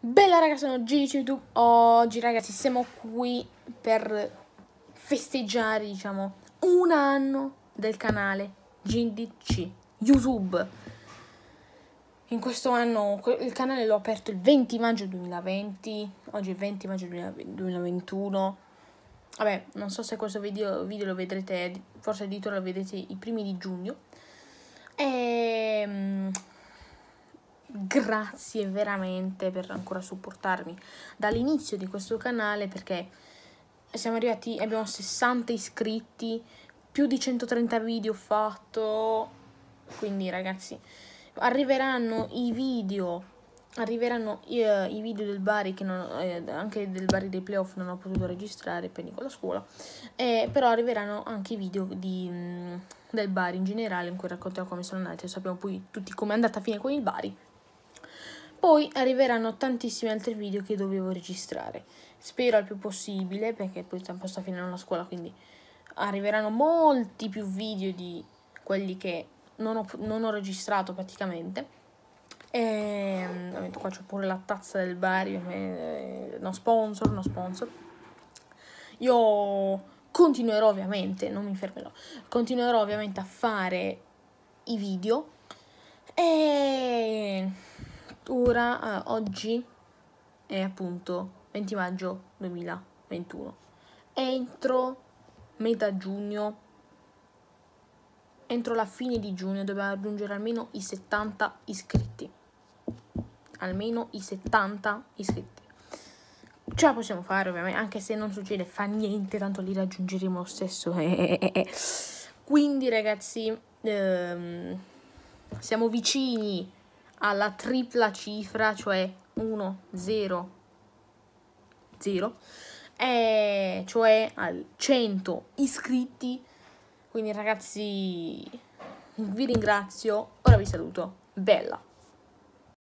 Bella ragazzi, sono Gigi YouTube. Oggi ragazzi siamo qui per festeggiare, diciamo, un anno del canale GDC YouTube. In questo anno il canale l'ho aperto il 20 maggio 2020, oggi è il 20 maggio 2021. Vabbè, non so se questo video, video lo vedrete, forse addirittura lo vedete i primi di giugno. Ehm grazie veramente per ancora supportarmi dall'inizio di questo canale perché siamo arrivati, abbiamo 60 iscritti, più di 130 video fatto, quindi ragazzi arriveranno i video arriveranno i, uh, eh, i, video del Bari che non, eh, anche del Bari dei playoff non ho potuto registrare per la scuola eh, però arriveranno anche i video di, mh, mm, del Bari in generale in cui racconterò come sono andati sappiamo poi tutti come è andata a fine con il Bari poi arriveranno tantissimi altri video che dovevo registrare. Spero al più possibile, perché poi tanto sta finendo la scuola, quindi arriveranno molti più video di quelli che non ho, non ho registrato praticamente. Ehm, e, qua c'è pure la tazza del Bari, eh, no sponsor, no sponsor. Io continuerò ovviamente, non mi fermerò, continuerò ovviamente a fare i video fattura eh, oggi è appunto 20 maggio 2021. Entro metà giugno, entro la fine di giugno dobbiamo raggiungere almeno i 70 iscritti. Almeno i 70 iscritti. Ce la possiamo fare ovviamente, anche se non succede fa niente, tanto li raggiungeremo lo stesso. Eh, eh, eh, Quindi ragazzi, ehm, siamo vicini alla tripla cifra, cioè 1, 0, 0, cioè al 100 iscritti. Quindi ragazzi, vi ringrazio, ora vi saluto. Bella!